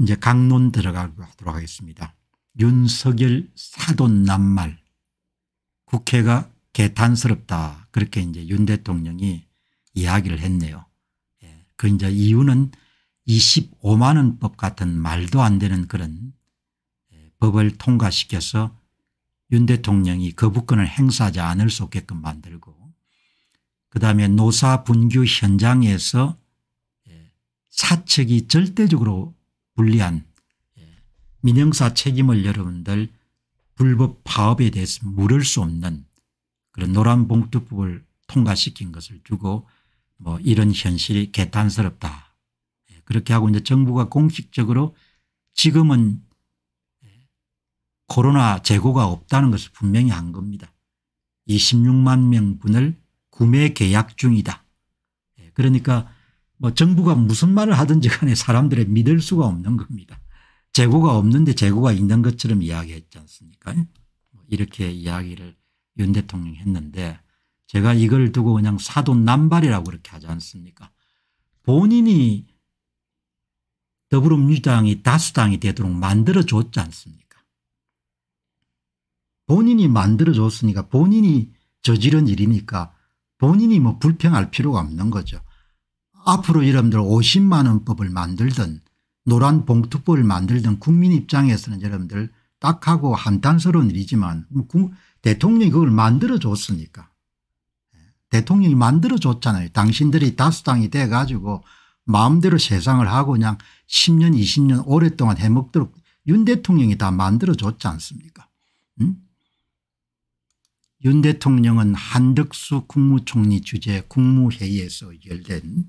이제 강론 들어가도록 하겠습니다. 윤석열 사돈 낱말 국회가 개탄스럽다 그렇게 이제 윤 대통령이 이야기를 했네요. 예. 그 이제 이유는 25만 원법 같은 말도 안 되는 그런 예, 법을 통과시켜서 윤 대통령이 거부권을 행사하지 않을 수 없게끔 만들고 그다음에 노사 분규 현장에서 예, 사측이 절대적으로 불리한 민영사 책임을 여러분들 불법 파업에 대해서 물을 수 없는 그런 노란봉투법을 통과시킨 것을 두고뭐 이런 현실이 개탄스럽다. 예, 그렇게 하고 이제 정부가 공식적으로 지금은 코로나 재고가 없다는 것을 분명히 한 겁니다. 26만 명분을 구매 계약 중이다. 예, 그러니까 뭐 정부가 무슨 말을 하든지 간에 사람들의 믿을 수가 없는 겁니다. 재고가 없는데 재고가 있는 것처럼 이야기했지 않습니까 뭐 이렇게 이야기를 윤 대통령이 했는데 제가 이걸 두고 그냥 사도 남발이라고 그렇게 하지 않습니까 본인이 더불어민주당이 다수당이 되도록 만들어줬지 않습니까 본인이 만들어줬으니까 본인이 저지른 일이니까 본인이 뭐 불평할 필요가 없는 거죠. 앞으로 여러분들 50만 원법을 만들든 노란 봉투법을 만들든 국민 입장에서는 여러분들 딱하고 한탄스러운 일이지만 뭐 대통령이 그걸 만들어줬으니까. 예. 대통령이 만들어줬잖아요. 당신들이 다수당이 돼가지고 마음대로 세상을 하고 그냥 10년 20년 오랫동안 해먹도록 윤 대통령이 다 만들어줬지 않습니까 응? 음? 윤 대통령은 한덕수 국무총리 주재 국무회의에서 열된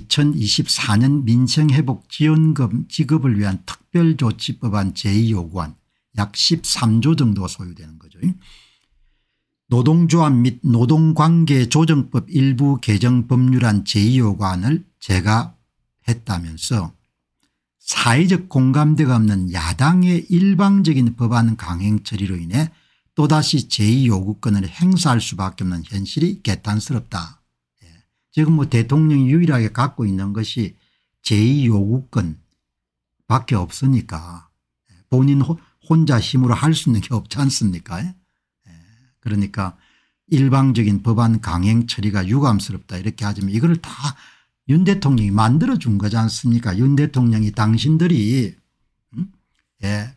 2024년 민생회복지원금 지급을 위한 특별조치법안 제2요구안 약 13조 정도 소요되는 거죠. 노동조합 및 노동관계조정법 일부 개정 법률안 제2요구안을 제가 했다면서 사회적 공감대가 없는 야당의 일방적인 법안 강행 처리로 인해 또다시 제2요구권을 행사할 수밖에 없는 현실이 개탄스럽다. 지금 뭐 대통령이 유일하게 갖고 있는 것이 제2요구권 밖에 없으니까 본인 혼자 힘으로 할 수 있는 게 없지 않습니까 예? 예. 그러니까 일방적인 법안 강행 처리가 유감스럽다 이렇게 하지만 이걸 다 윤 대통령이 만들어 준 거지 않습니까 윤 대통령이 당신들이 음? 예.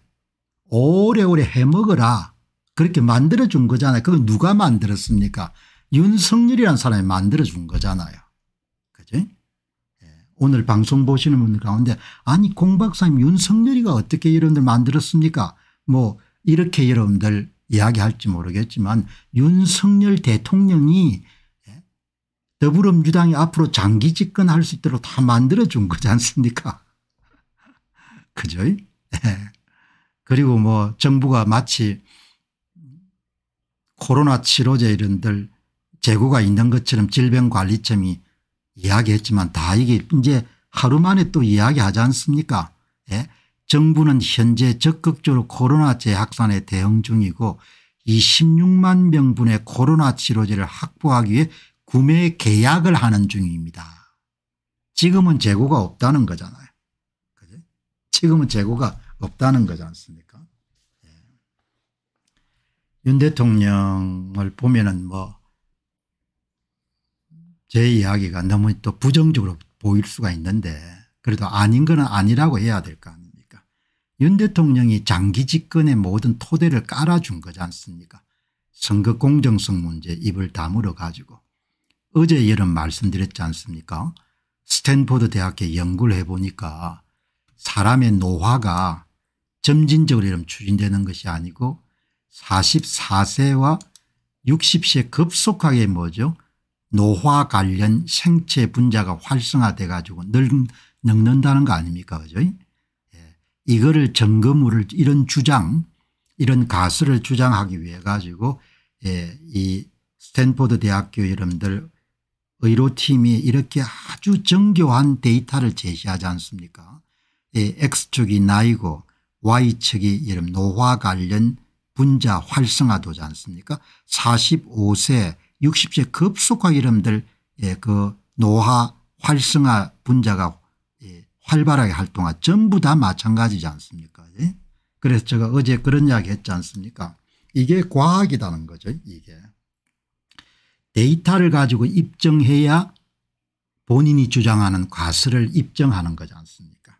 오래오래 해먹어라 그렇게 만들어 준 거잖아요 그걸 누가 만들었습니까 윤석열이라는 사람이 만들어준 거잖아요. 그지? 예. 오늘 방송 보시는 분들 가운데 아니 공박사님 윤석열이가 어떻게 여러분들 만들었습니까 뭐 이렇게 여러분들 이야기할지 모르겠지만 윤석열 대통령이 예, 더불어민주당이 앞으로 장기 집권할 수 있도록 다 만들어준 거지 않습니까 그죠 예. 그리고 뭐 정부가 마치 코로나 치료제 이런들 재고가 있는 것처럼 질병관리청이 이야기했지만 다 이게 이제 하루 만에 또 이야기하지 않습니까 예? 정부는 현재 적극적으로 코로나 재확산에 대응 중이고 26만 명분의 코로나 치료제를 확보하기 위해 구매 계약을 하는 중입니다. 지금은 재고가 없다는 거잖아요. 그치? 지금은 재고가 없다는 거지 않습니까? 예. 윤 대통령을 보면은 뭐제 이야기가 너무 또 부정적으로 보일 수가 있는데 그래도 아닌 건 아니라고 해야 될 거 아닙니까 윤 대통령이 장기 집권의 모든 토대를 깔아준 거지 않습니까 선거 공정성 문제 입을 다물어 가지고 어제 여름 말씀드렸지 않습니까 스탠포드 대학에 연구를 해보니까 사람의 노화가 점진적으로 이런 추진되는 것이 아니고 44세와 60세 급속하게 뭐죠 노화 관련 생체 분자가 활성화돼 가지고 늙, 는다는거 아닙니까 그죠 예. 이거를 점검을 이런 주장 이런 가설을 주장하기 위해 가지고 예. 이 스탠포드 대학교 여러분들 의료팀이 이렇게 아주 정교한 데이터를 제시하지 않습니까 예. X축이 나이고 Y축이 여러분 노화 관련 분자 활성화도지 않습니까 45세 60세 급속화 이름들 예, 그 노화 활성화 분자가 예, 활발하게 활동한 전부 다 마찬가지지 않습니까 예? 그래서 제가 어제 그런 이야기 했지 않습니까 이게 과학이라는 거죠 이게 데이터를 가지고 입증해야 본인이 주장하는 과실을 입증하는 거지 않습니까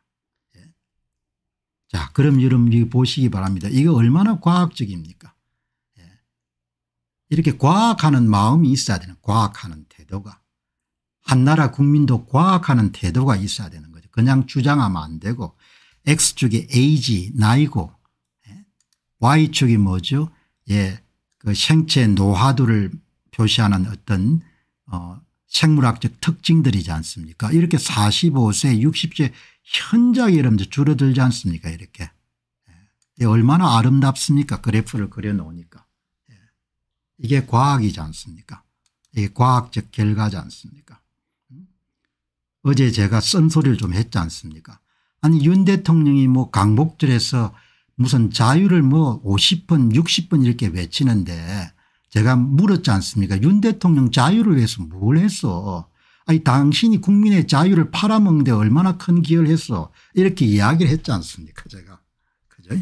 예. 자 그럼 여러분 보시기 바랍니다 이거 얼마나 과학적입니까 이렇게 과학하는 마음이 있어야 되는 과학하는 태도가 한나라 국민도 과학하는 태도가 있어야 되는 거죠. 그냥 주장하면 안 되고 X축이 에이지 나이고 예? Y축이 뭐죠 예, 그 생체 노화도를 표시하는 어떤 어, 생물학적 특징들이지 않습니까 이렇게 45세 60세 현저히 여러분 줄어들지 않습니까 이렇게 예, 얼마나 아름답습니까 그래프를 그려놓으니까 이게 과학이지 않습니까? 이게 과학적 결과지 않습니까? 어제 제가 쓴소리를 좀 했지 않습니까? 아니 윤 대통령이 뭐 강복절에서 무슨 자유를 뭐 50번 60번 이렇게 외치는데 제가 물었지 않습니까 윤 대통령 자유를 위해서 뭘 했어 아니 당신이 국민의 자유를 팔아먹는데 얼마나 큰 기여를 했어 이렇게 이야기를 했지 않습니까 제가 그죠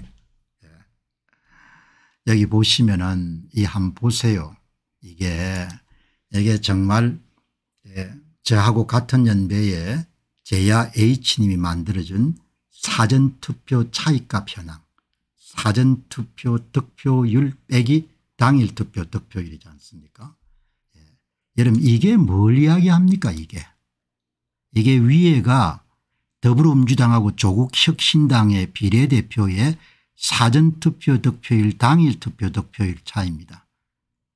여기 보시면은 이 한 보세요. 이게 이게 정말 예, 저하고 같은 연배의 제야 H님이 만들어준 사전투표 차이값 현황 사전투표 득표율 빼기 당일 투표 득표율이지 않습니까 예. 여러분 이게 뭘 이야기합니까 이게 이게 위에가 더불어민주당하고 조국혁신당의 비례대표의 사전투표 득표일 당일 투표 득표일 차이입니다.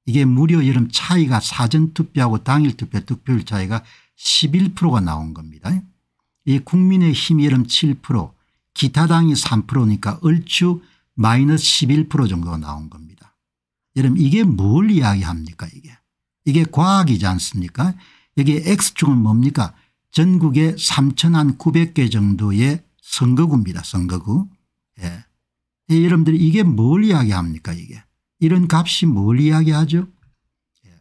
이게 무려 여름 차이가 사전투표하고 당일투표 득표율 차이가 11%가 나온 겁니다. 이국민의힘 여름 7% 기타 당이 3%니까 얼추 마이너스 11% 정도가 나온 겁니다. 여러분 이게 뭘 이야기합니까 이게. 이게 과학이지 않습니까 여기 X축은 뭡니까 전국에 3,900개 정도의 선거구입니다. 선거구. 예. 여러분들이 이게 뭘 이야기합니까 이게 이런 값이 뭘 이야기하죠 예.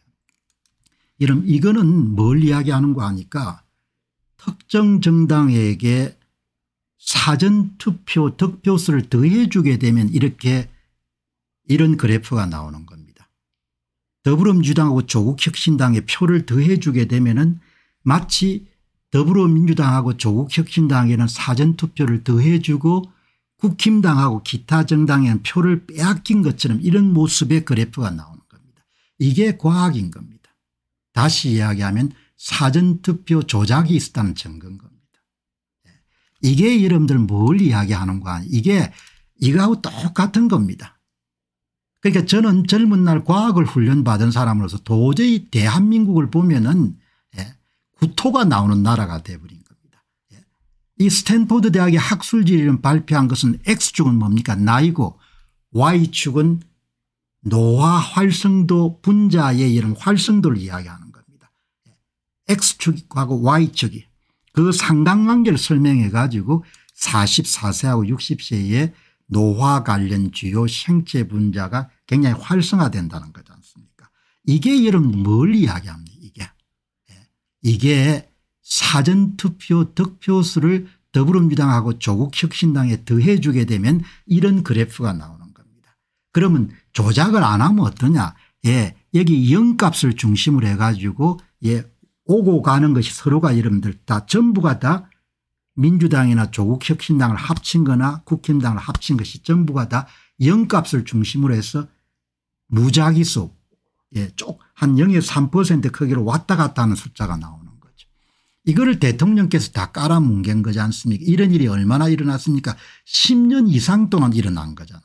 여러분 이거는 뭘 이야기하는 거 아니까 특정 정당에게 사전투표 득표수를 더해 주게 되면 이렇게 이런 그래프가 나오는 겁니다. 더불어민주당하고 조국혁신당의 표를 더해 주게 되면 은 마치 더불어민주당하고 조국혁신당에는 사전투표를 더해 주고 국힘당하고 기타 정당에는 표를 빼앗긴 것처럼 이런 모습의 그래프가 나오는 겁니다. 이게 과학인 겁니다. 다시 이야기하면 사전투표 조작이 있었다는 증거인 겁니다. 예. 이게 여러분들 뭘 이야기하는가 이게 이거하고 똑같은 겁니다. 그러니까 저는 젊은 날 과학을 훈련받은 사람으로서 도저히 대한민국을 보면 은 예, 구토가 나오는 나라가 돼버린 이 스탠포드 대학의 학술지를 발표한 것은 X축은 뭡니까 나이고 Y축은 노화 활성도 분자의 이런 활성도를 이야기하는 겁니다. X축하고 Y축이 그 상당관계를 설명해 가지고 44세하고 60세의 노화 관련 주요 생체 분자가 굉장히 활성화된다는 거지 않습니까 이게 여러분 뭘 이야기합니까 이게 예. 이게 사전투표 득표수를 더불어민주당하고 조국혁신당에 더해 주게 되면 이런 그래프가 나오는 겁니다. 그러면 조작을 안 하면 어떠냐 예 여기 영값을 중심으로 해 가지고 예 오고 가는 것이 서로가 여러분들 다 전부가 다 민주당이나 조국혁신당을 합친 거나 국힘당을 합친 것이 전부가 다 영값을 중심으로 해서 무작위수 예, 쪽한 0에서 3% 크기로 왔다 갔다 하는 숫자가 나옵니다. 이거를 대통령께서 다 깔아뭉갠 거지 않습니까 이런 일이 얼마나 일어났습니까 10년 이상 동안 일어난 거잖아요.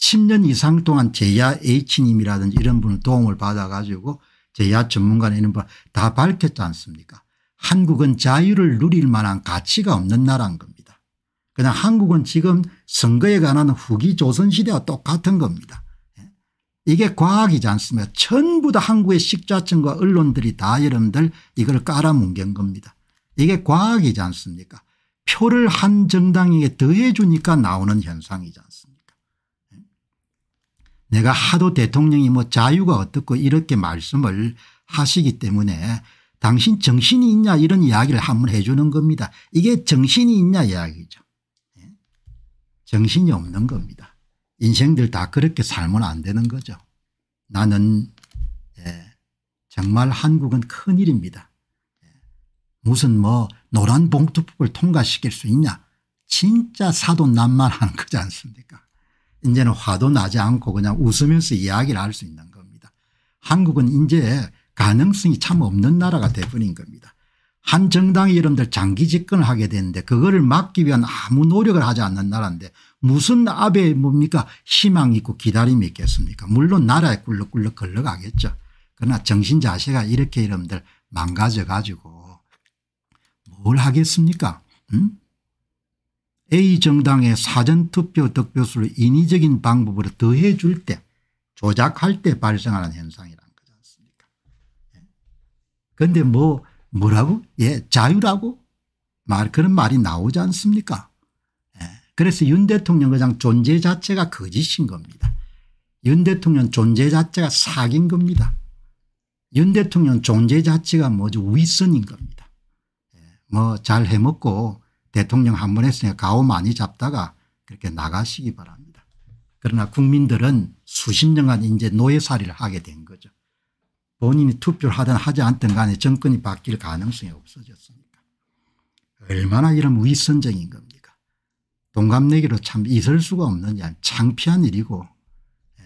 10년 이상 동안 제야 H님이라든지 이런 분을 도움을 받아 가지고 제야 전문가나 이런 분 다 밝혔지 않습니까 한국은 자유를 누릴 만한 가치가 없는 나라인 겁니다. 그냥 한국은 지금 선거에 관한 후기 조선시대와 똑같은 겁니다. 이게 과학이지 않습니까 전부 다 한국의 식자층과 언론들이 다 여러분들 이걸 깔아뭉갠 겁니다. 이게 과학이지 않습니까 표를 한 정당에게 더해 주니까 나오는 현상이지 않습니까 내가 하도 대통령이 뭐 자유가 어떻고 이렇게 말씀을 하시기 때문에 당신 정신이 있냐 이런 이야기를 한 번 해 주는 겁니다. 이게 정신이 있냐 이야기죠. 예? 정신이 없는 겁니다. 인생들 다 그렇게 살면 안 되는 거죠. 나는 예, 정말 한국은 큰일입니다. 예, 무슨 뭐 노란 봉투법을 통과시킬 수 있냐 진짜 사돈난만 하는 거지 않습니까 이제는 화도 나지 않고 그냥 웃으면서 이야기를 할 수 있는 겁니다. 한국은 이제 가능성이 참 없는 나라가 돼버린 겁니다. 한 정당이 이름들 장기 집권을 하게 되는데 그거를 막기 위한 아무 노력을 하지 않는 나라인데 무슨 아베 뭡니까 희망이 있고 기다림이 있겠습니까 물론 나라에 꿀럭꿀럭 걸러가겠죠. 그러나 정신 자세가 이렇게 이름들 망가져 가지고 뭘 하겠습니까 음? A 정당의 사전투표 득표수를 인위적인 방법으로 더해 줄때 조작할 때 발생하는 현상이란 거지 않습니까 그런데 예. 뭐 뭐라고? 예, 자유라고 말 그런 말이 나오지 않습니까? 예, 그래서 윤 대통령 그냥 존재 자체가 거짓인 겁니다. 윤 대통령 존재 자체가 사기인 겁니다. 윤 대통령 존재 자체가 뭐죠? 위선인 겁니다. 예, 뭐잘 해먹고 대통령 한 번 했으니까 가오 많이 잡다가 그렇게 나가시기 바랍니다. 그러나 국민들은 수십 년간 이제 노예살이를 하게 된 거죠. 본인이 투표를 하든 하지 않든 간에 정권이 바뀔 가능성이 없어졌습니다. 얼마나 이런 위선적인 겁니까 동갑내기로 참 있을 수가 없는 참 창피한 일이고 예.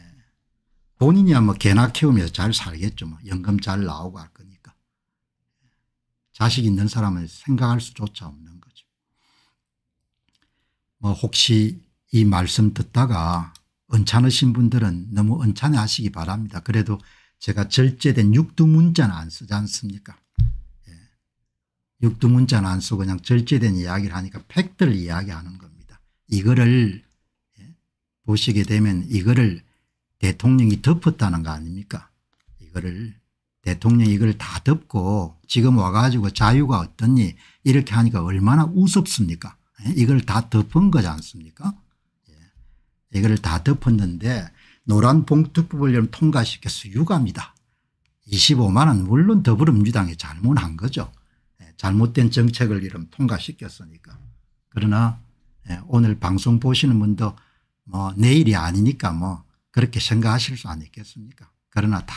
본인이야 뭐 개나 키우면서 잘 살겠죠. 뭐 연금 잘 나오고 할 거니까. 자식 있는 사람은 생각할 수조차 없는 거죠. 뭐 혹시 이 말씀 듣다가 언짢으신 분들은 너무 언짢아 하시기 바랍니다. 그래도 제가 절제된 육두문자는 안 쓰지 않습니까 예. 육두문자는 안 쓰고 그냥 절제된 이야기를 하니까 팩트를 이야기하는 겁니다. 이거를 예. 보시게 되면 이거를 대통령이 덮었다는 거 아닙니까 이거를 대통령이 이걸 다 덮고 지금 와가지고 자유가 어떻니 이렇게 하니까 얼마나 우습습니까 예, 이걸 다 덮은 거지 않습니까 예. 이걸 다 덮었는데 노란 봉투법을 통과시켜서 유감이다. 25만 원 물론 더불어민주당이 잘못한 거죠. 예, 잘못된 정책을 이름 통과시켰으니까. 그러나 예, 오늘 방송 보시는 분도 뭐 내일이 아니니까 뭐 그렇게 생각하실 수 아니겠습니까 그러나 다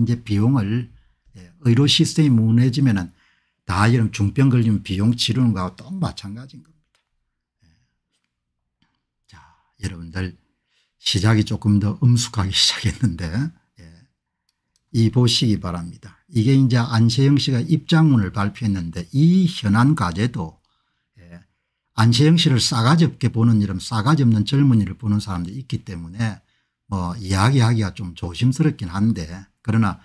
이제 비용을 예, 의료 시스템이 무너지면 은다 이런 중병 걸리면 비용 치르는 거하똑 마찬가지인 겁니다. 자 여러분들 시작이 조금 더음숙하기 시작했는데 예. 이 보시기 바랍니다. 이게 이제 안세영 씨가 입장문을 발표했는데 이 현안 과제도 예. 안세영 씨를 싸가지 없게 보는 이름 싸가지 없는 젊은이를 보는 사람들 있기 때문에 뭐 이야기하기가 좀 조심스럽긴 한데 그러나